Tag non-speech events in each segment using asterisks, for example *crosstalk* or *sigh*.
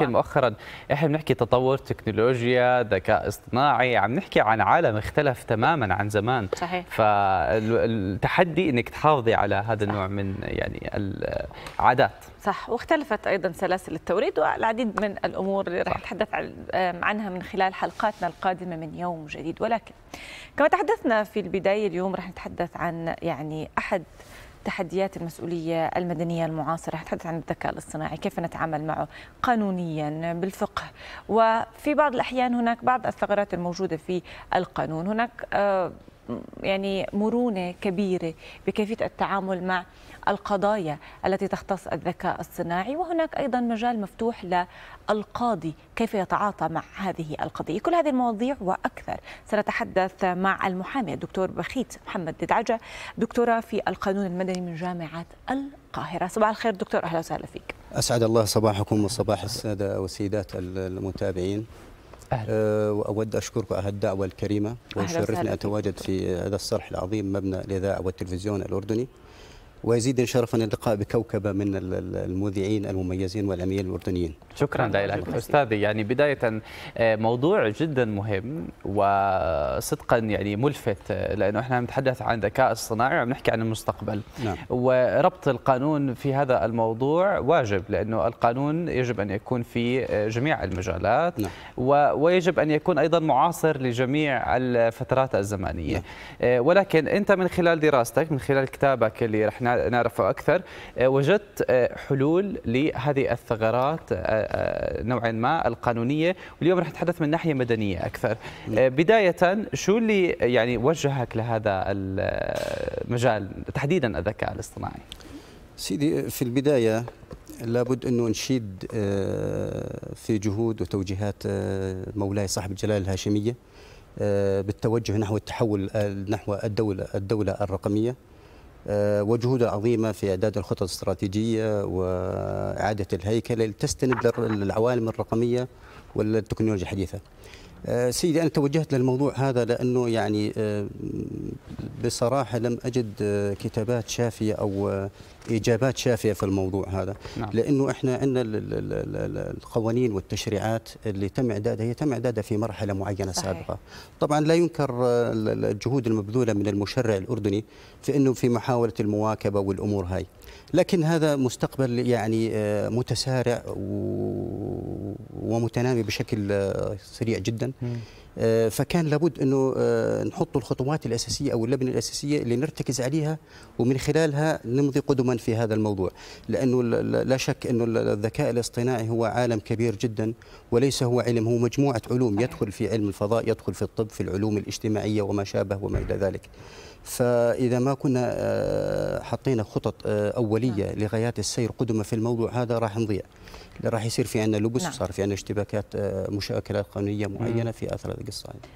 ولكن نعم. مؤخرا احنا بنحكي تطور تكنولوجيا ذكاء اصطناعي عم نحكي عن عالم اختلف تماما عن زمان صحيح فالتحدي انك تحافظي على هذا صح. النوع من يعني العادات صح واختلفت ايضا سلاسل التوريد والعديد من الامور اللي راح نتحدث عنها من خلال حلقاتنا القادمه من يوم جديد ولكن كما تحدثنا في البدايه اليوم راح نتحدث عن يعني احد تحديات المسؤولية المدنية المعاصرة نتحدث عن الذكاء الاصطناعي كيف نتعامل معه قانونيا بالفقه وفي بعض الأحيان هناك بعض الثغرات الموجودة في القانون هناك آه، يعني مرونه كبيره بكيفيه التعامل مع القضايا التي تختص الذكاء الصناعي وهناك ايضا مجال مفتوح للقاضي كيف يتعاطى مع هذه القضيه كل هذه المواضيع واكثر سنتحدث مع المحامي الدكتور بخيت محمد ددعجه دكتوره في القانون المدني من جامعه القاهره صباح الخير دكتور اهلا وسهلا فيك اسعد الله صباحكم وصباح الساده والسيدات المتابعين أود آه، وأود أشكرك على الدعوة الكريمة ويشرفني أن أتواجد في هذا الصرح العظيم مبنى الإذاعة والتلفزيون الأردني ويزيدني شرفا اللقاء بكوكبة من المذيعين المميزين والعميين الأردنيين شكرا لك أستاذي يعني بداية آه، موضوع جدا مهم وصدقا يعني ملفت آه، لأنه احنا نتحدث عن الذكاء الصناعي وعم نحكي عن المستقبل نعم. وربط القانون في هذا الموضوع واجب لأنه القانون يجب أن يكون في آه، جميع المجالات نعم. ويجب أن يكون أيضا معاصر لجميع الفترات الزمنية نعم. ولكن أنت من خلال دراستك من خلال كتابك اللي رح نعرفه أكثر آه، وجدت آه، حلول لهذه الثغرات آه، نوعا ما القانونية واليوم رح نتحدث من ناحية مدنية أكثر بداية شو اللي يعني وجهك لهذا المجال تحديدا الذكاء الاصطناعي سيدي في البداية لابد أنه نشيد في جهود وتوجيهات مولاي صاحب الجلالة الهاشمية بالتوجه نحو التحول نحو الدولة الدولة الرقمية آه، وجهود عظيمة في إعداد الخطط الاستراتيجية وإعادة الهيكلة تستند للعوالم الرقمية والتكنولوجيا الحديثة آه، سيدي أنا توجهت للموضوع هذا لأنه يعني آه، بصراحة لم أجد آه، كتابات شافية أو إجابات شافية في الموضوع هذا نعم. لأنه إحنا عندنا القوانين والتشريعات اللي تم إعدادها هي تم إعدادها في مرحلة معينة صحيح. سابقة طبعا لا ينكر الجهود المبذولة من المشرع الأردني في أنه في محاولة المواكبة والأمور هاي لكن هذا مستقبل يعني آه، متسارع ومتنامي بشكل آه، سريع جدا آه، فكان لابد انه آه، نحط الخطوات الاساسيه او اللبنه الاساسيه اللي نرتكز عليها ومن خلالها نمضي قدما في هذا الموضوع لانه لا شك انه الذكاء الاصطناعي هو عالم كبير جدا وليس هو علم هو مجموعه علوم يدخل في علم الفضاء يدخل في الطب في العلوم الاجتماعيه وما شابه وما الى ذلك فإذا ما كنا آه، حطينا خطط أولية نعم. لغايات السير قدما في الموضوع هذا راح نضيع راح يصير في عندنا لبس نعم. وصار في عندنا اشتباكات مشاكلات قانونية معينة في أثر الشقيق الصعيد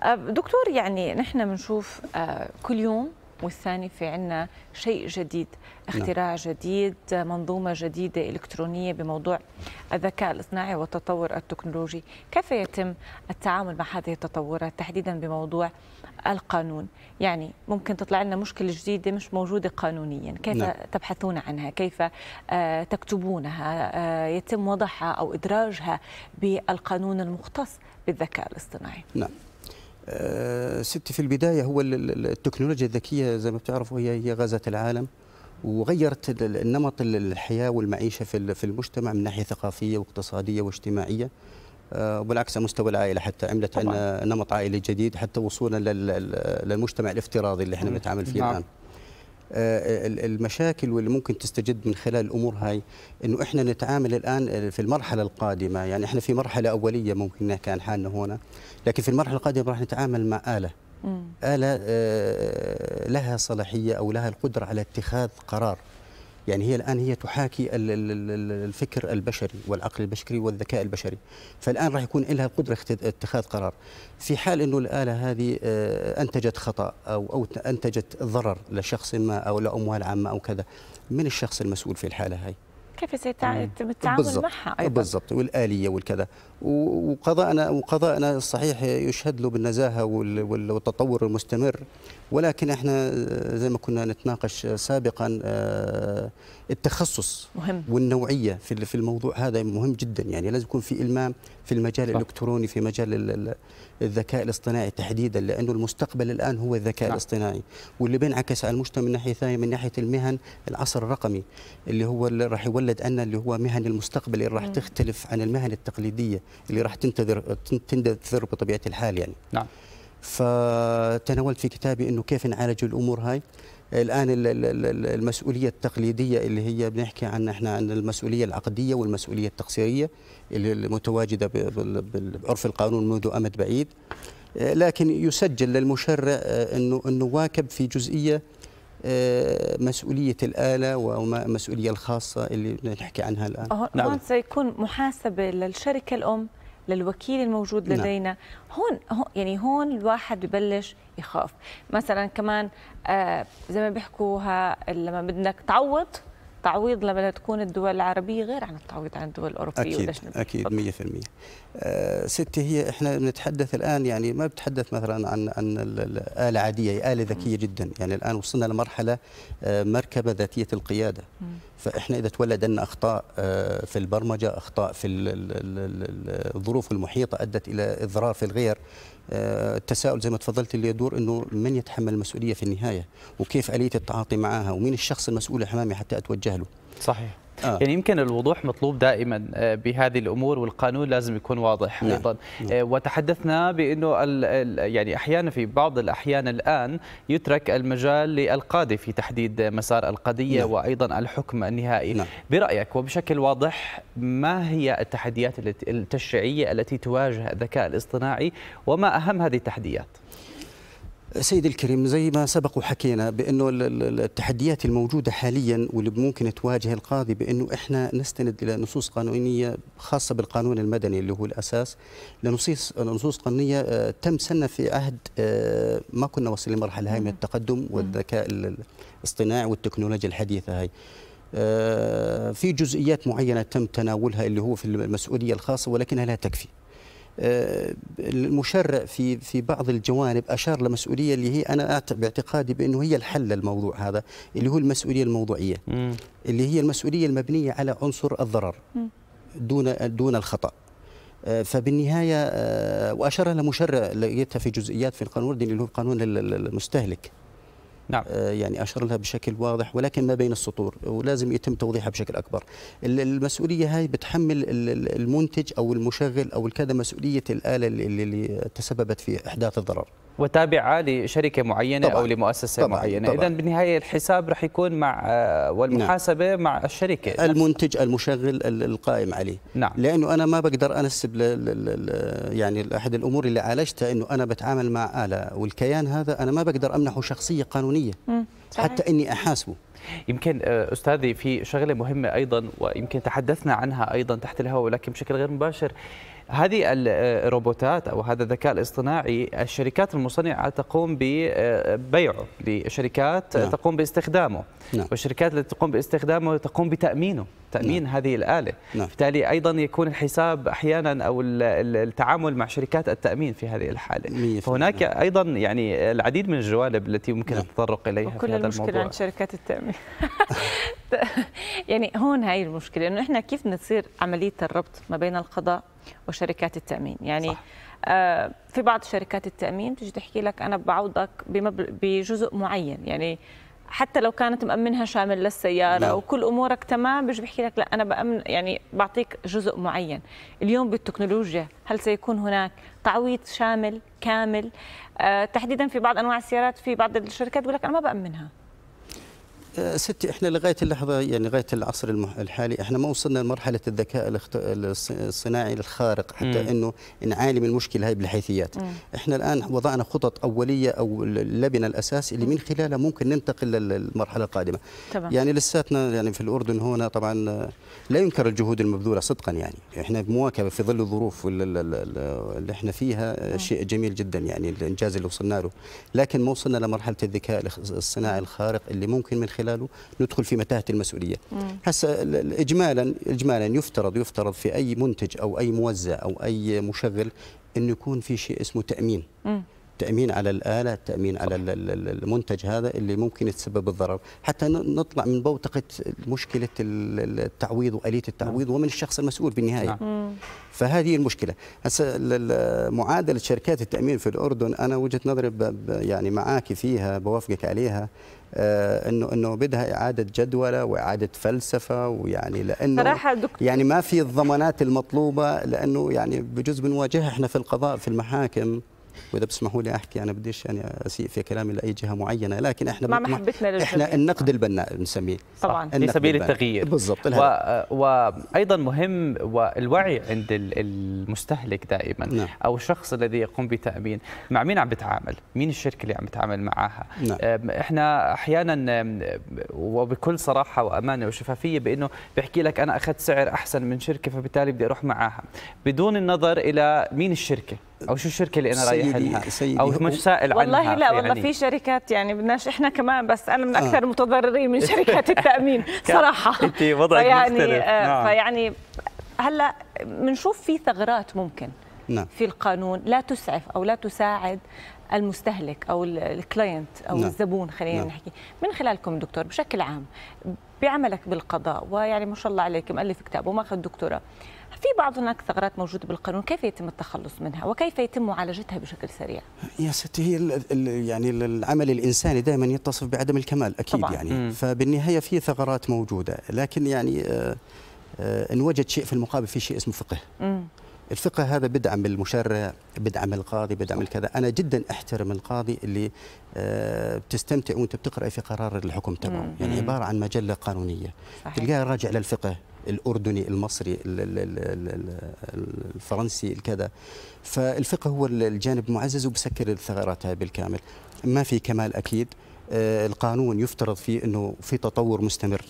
أه، دكتور يعني نحن بنشوف أه، كل يوم والثاني في عنا شيء جديد نعم. اختراع نعم. جديد منظومة جديدة إلكترونية بموضوع الذكاء الاصطناعي والتطور التكنولوجي كيف يتم التعامل مع هذه التطورات تحديدا بموضوع القانون يعني ممكن تطلع لنا مشكلة جديدة مش موجودة قانونيا كيف نعم. تبحثون عنها كيف آه، تكتبونها آه، يتم وضعها أو إدراجها بالقانون المختص بالذكاء الاصطناعي نعم آه، ستي في البداية هو التكنولوجيا الذكية زي ما بتعرفوا هي هي غزت العالم وغيرت نمط الحياة والمعيشة في المجتمع من ناحية ثقافية واقتصادية واجتماعية آه، وبالعكس على مستوى العائله حتى عملت عندنا نمط عائلي جديد حتى وصولا للمجتمع الافتراضي اللي احنا بنتعامل فيه نعم. الان آه، المشاكل واللي ممكن تستجد من خلال الامور هاي انه احنا نتعامل الان في المرحله القادمه يعني احنا في مرحله اوليه ممكن نحكي عن حالنا هنا لكن في المرحله القادمه راح نتعامل مع اله آلة آه، لها صلاحية أو لها القدرة على اتخاذ قرار يعني هي الآن هي تحاكي الفكر البشري والعقل البشري والذكاء البشري فالآن راح يكون لها قدرة اتخاذ قرار في حال أنه الآلة هذه آه، أنتجت خطأ أو, أو أنتجت ضرر لشخص ما أو لأموال عامة أو كذا من الشخص المسؤول في الحالة هاي كيف سيتعامل معها ايضا بالضبط والاليه والكذا وقضاءنا وقضاءنا الصحيح يشهد له بالنزاهه والتطور المستمر ولكن احنا آه، زي ما كنا نتناقش سابقا آه، التخصص مهم. والنوعيه في في الموضوع هذا مهم جدا يعني لازم يكون في المام في المجال صح. الالكتروني في مجال الذكاء الاصطناعي تحديدا لانه المستقبل الان هو الذكاء صح. نعم. الاصطناعي واللي بينعكس على المجتمع من ناحيه ثانيه من ناحيه المهن العصر الرقمي اللي هو اللي راح يولد يولد ان اللي هو مهن المستقبل اللي راح تختلف عن المهن التقليديه اللي راح تنتظر تندثر بطبيعه الحال يعني نعم فتناولت في كتابي انه كيف نعالج الامور هاي الان المسؤوليه التقليديه اللي هي بنحكي عن احنا عن المسؤوليه العقديه والمسؤوليه التقصيريه اللي المتواجده بعرف القانون منذ امد بعيد لكن يسجل للمشرع آه، انه انه واكب في جزئيه آه، مسؤولية الآلة ومسؤولية الخاصة اللي نحكي عنها الآن نعم. هون نعم. سيكون محاسبة للشركة الأم للوكيل الموجود نعم. لدينا نعم. هون يعني هون الواحد ببلش يخاف مثلا كمان آه، زي ما بيحكوها لما بدك تعوض التعويض لما تكون الدول العربيه غير عن التعويض عن الدول الاوروبيه اكيد اكيد 100% آه ستي هي احنا بنتحدث الان يعني ما بتحدث مثلا عن عن اله عاديه هي اله ذكيه جدا يعني الان وصلنا لمرحله آه، مركبه ذاتيه القياده فاحنا اذا تولد لنا اخطاء آه، في البرمجه اخطاء في الظروف المحيطه ادت الى اضرار في الغير آه، التساؤل زي ما تفضلت اللي يدور انه من يتحمل المسؤوليه في النهايه وكيف اليه التعاطي معها ومين الشخص المسؤول امامي حتى اتوجه له صحيح آه. يعني يمكن الوضوح مطلوب دائما آه، بهذه الامور والقانون لازم يكون واضح نعم. ايضا نعم. آه، وتحدثنا بانه ال يعني احيانا في بعض الاحيان الان يترك المجال للقاضي في تحديد مسار القضيه نعم. وايضا الحكم النهائي نعم. برايك وبشكل واضح ما هي التحديات التشريعيه التي تواجه الذكاء الاصطناعي وما اهم هذه التحديات سيد الكريم زي ما سبق وحكينا بانه التحديات الموجوده حاليا واللي ممكن تواجه القاضي بانه احنا نستند الى نصوص قانونيه خاصه بالقانون المدني اللي هو الاساس لنصوص نصوص قانونيه آه، تم سنه في عهد آه، ما كنا وصل لمرحله هاي من التقدم والذكاء الاصطناعي والتكنولوجيا الحديثه هاي آه، في جزئيات معينه تم تناولها اللي هو في المسؤوليه الخاصه ولكنها لا تكفي آه، المشرع في في بعض الجوانب اشار لمسؤوليه اللي هي انا باعتقادي بانه هي الحل للموضوع هذا اللي هو المسؤوليه الموضوعيه اللي هي المسؤوليه المبنيه على عنصر الضرر دون دون الخطا آه، فبالنهايه آه، واشار لها مشرع لقيتها في جزئيات في القانون اللي هو قانون المستهلك نعم. آه، يعني أشر لها بشكل واضح ولكن ما بين السطور ولازم يتم توضيحها بشكل أكبر المسؤولية هاي بتحمل المنتج أو المشغل أو الكذا مسؤولية الآلة اللي تسببت في إحداث الضرر وتابعه لشركه معينه طبعًا. او لمؤسسه طبعًا. معينه اذا بالنهايه الحساب رح يكون مع آه، والمحاسبه نعم. مع الشركه المنتج المشغل القائم عليه نعم. لانه انا ما بقدر انسب ل ل يعني احد الامور اللي عالجتها انه انا بتعامل مع اله والكيان هذا انا ما بقدر امنحه شخصيه قانونيه مم. صحيح. حتى اني احاسبه يمكن آه، استاذي في شغله مهمه ايضا ويمكن تحدثنا عنها ايضا تحت الهواء ولكن بشكل غير مباشر هذه آه، الروبوتات او هذا الذكاء الاصطناعي الشركات المصنعه تقوم ببيعه آه، لشركات نعم. تقوم باستخدامه نعم. والشركات التي تقوم باستخدامه تقوم بتامينه تامين نعم. هذه الاله نعم. ايضا يكون الحساب احيانا او التعامل مع شركات التامين في هذه الحاله فهناك نعم. ايضا يعني العديد من الجوانب التي يمكن نعم. التطرق اليها في هذا الموضوع عن عند شركات التامين *laughs* يعني هون هاي المشكله انه احنا كيف نصير عمليه الربط ما بين القضاء وشركات التامين يعني صح. آه، في بعض شركات التامين بتيجي تحكي لك انا بعوضك بجزء معين يعني حتى لو كانت مأمنها شامل للسيارة لا. نعم. وكل أمورك تمام بيجي بحكي لك لا أنا بأمن يعني بعطيك جزء معين اليوم بالتكنولوجيا هل سيكون هناك تعويض شامل كامل آه تحديدا في بعض أنواع السيارات في بعض الشركات تقول لك أنا ما بأمنها آه، ستي احنا لغايه اللحظه يعني لغايه العصر الحالي احنا ما وصلنا لمرحله الذكاء الصناعي الخارق حتى م. انه نعالج المشكله هاي بالحيثيات م. احنا الان وضعنا خطط اوليه او اللبنه الاساس اللي من خلالها ممكن ننتقل للمرحله القادمه طبعا. يعني لساتنا يعني في الاردن هنا طبعا آه، لا ينكر الجهود المبذوله صدقا يعني احنا مواكبه في ظل الظروف اللي احنا فيها آه، شيء جميل جدا يعني الانجاز اللي وصلنا له لكن ما وصلنا لمرحله الذكاء الصناعي الخارق اللي ممكن من خلال خلاله ندخل في متاهه المسؤوليه هسه اجمالا اجمالا يفترض يفترض في اي منتج او اي موزع او اي مشغل انه يكون في شيء اسمه تامين تامين على الاله تامين على المنتج هذا اللي ممكن يتسبب الضرر حتى نطلع من بوتقه مشكله التعويض واليه التعويض نعم. ومن الشخص المسؤول بالنهايه نعم. فهذه المشكله هسه معادله شركات التامين في الاردن انا وجهه نظري يعني معاك فيها بوافقك عليها آه، انه انه بدها اعاده جدوله واعاده فلسفه ويعني لانه صراحه دكتور يعني ما في الضمانات المطلوبه لانه يعني بجزء بنواجهها احنا في القضاء في المحاكم واذا بتسمحوا لي احكي انا بديش يعني اسيء في كلامي لاي جهه معينه لكن احنا مع محبتنا للجميع احنا النقد البناء بنسميه طبعا في سبيل التغيير بالضبط و... وايضا مهم والوعي عند المستهلك دائما نعم. او الشخص الذي يقوم بتامين مع مين عم بتعامل مين الشركه اللي عم بتعامل معها نعم. احنا احيانا وبكل صراحه وامانه وشفافيه بانه بحكي لك انا اخذت سعر احسن من شركه فبالتالي بدي اروح معها بدون النظر الى مين الشركه او شو الشركه اللي انا رايح لها سيدي او مش سائل عنها والله لا والله يعني. في شركات يعني بدناش احنا كمان بس انا من آه. اكثر آه. المتضررين من *laughs* شركات التامين *laughs* صراحه انت وضعك يعني مختلف آه، نعم. فيعني هلا بنشوف في ثغرات ممكن نعم. في القانون لا تسعف او لا تساعد المستهلك او الكلاينت او نعم. الزبون خلينا نعم. نحكي من خلالكم دكتور بشكل عام بعملك بالقضاء ويعني ما شاء الله عليك مؤلف كتاب وماخذ دكتوراه في بعض هناك ثغرات موجودة بالقانون كيف يتم التخلص منها وكيف يتم معالجتها بشكل سريع يا ستي هي الـ الـ يعني العمل الإنساني دائما يتصف بعدم الكمال أكيد طبعا. يعني فبالنهاية في ثغرات موجودة لكن يعني آه، آه، إن وجد شيء في المقابل في شيء اسمه فقه م. الفقه هذا بدعم المشرع بدعم القاضي بدعم الكذا انا جدا احترم القاضي اللي آه، بتستمتع وانت بتقرا في قرار الحكم تبعه يعني عباره عن مجله قانونيه صحيح. تلقاه راجع للفقه الاردني المصري الفرنسي الكذا فالفقه هو الجانب المعزز وبسكر الثغرات هاي بالكامل ما في كمال اكيد آه، القانون يفترض فيه انه في تطور مستمر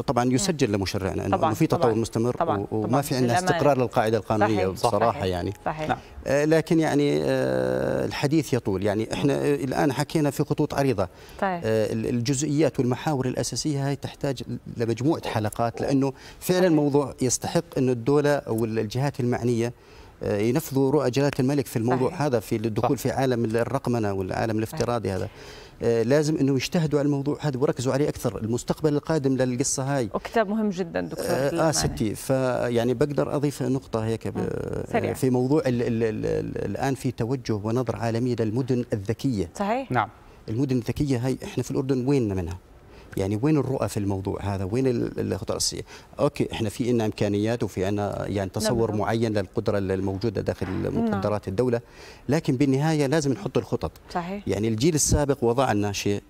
طبعا يسجل لمشرعنا انه, إنه في تطور طبعًا مستمر طبعًا وما طبعًا في عندنا استقرار للقاعده القانونيه صحيح بصراحه صحيح يعني صحيح نعم. آه، لكن يعني آه، الحديث يطول يعني احنا الان حكينا في خطوط عريضه طيب. آه، الجزئيات والمحاور الاساسيه هاي تحتاج لمجموعه طيب. حلقات لانه فعلا الموضوع يستحق انه الدوله او الجهات المعنيه ينفذوا رؤى جلاله الملك في الموضوع صحيح. هذا في الدخول في عالم الرقمنه والعالم الافتراضي هذا آه، لازم انه يجتهدوا على الموضوع هذا ويركزوا عليه اكثر المستقبل القادم للقصه هاي وكتاب مهم جدا دكتور اه, آه، ستي فيعني بقدر اضيف نقطه هيك آه، سريع. في موضوع الـ الـ الـ الان في توجه ونظره عالميه للمدن الذكيه صحيح نعم المدن الذكيه هاي احنا في الاردن ويننا منها يعني وين الرؤى في الموضوع هذا وين الخطه الاساسيه اوكي احنا في عندنا امكانيات وفي عندنا يعني تصور نعم. معين للقدره الموجوده داخل نعم. مقدرات نعم. الدوله لكن بالنهايه لازم نحط الخطط صحيح. يعني الجيل السابق وضع لنا شيء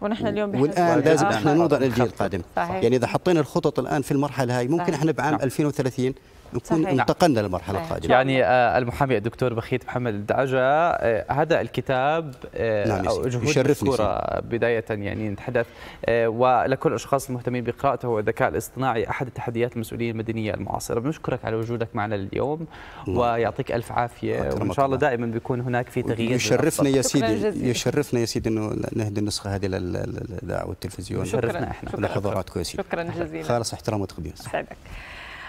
ونحن اليوم والان لازم احنا نوضع للجيل القادم صحيح. يعني اذا حطينا الخطط الان في المرحله هاي ممكن صحيح. احنا بعام نعم. 2030 نكون صحيح. انتقلنا للمرحلة القادمة يعني آه، المحامي الدكتور بخيت محمد الدعجه آه، هذا الكتاب آه، نعم او جهود مشكوره بدايه يعني نتحدث ولكل الاشخاص المهتمين بقراءته والذكاء الاصطناعي احد التحديات المسؤوليه المدنيه المعاصره بنشكرك على وجودك معنا اليوم نعم. ويعطيك الف عافيه وان شاء الله دائما بيكون هناك في تغيير يشرفنا يا سيدي يشرفنا يا سيدي انه نهدي النسخه هذه للاذاعه والتلفزيون يشرفنا احنا لحضوراتكم يا سيدي شكرا جزيلا خالص احترام وتقدير سعدك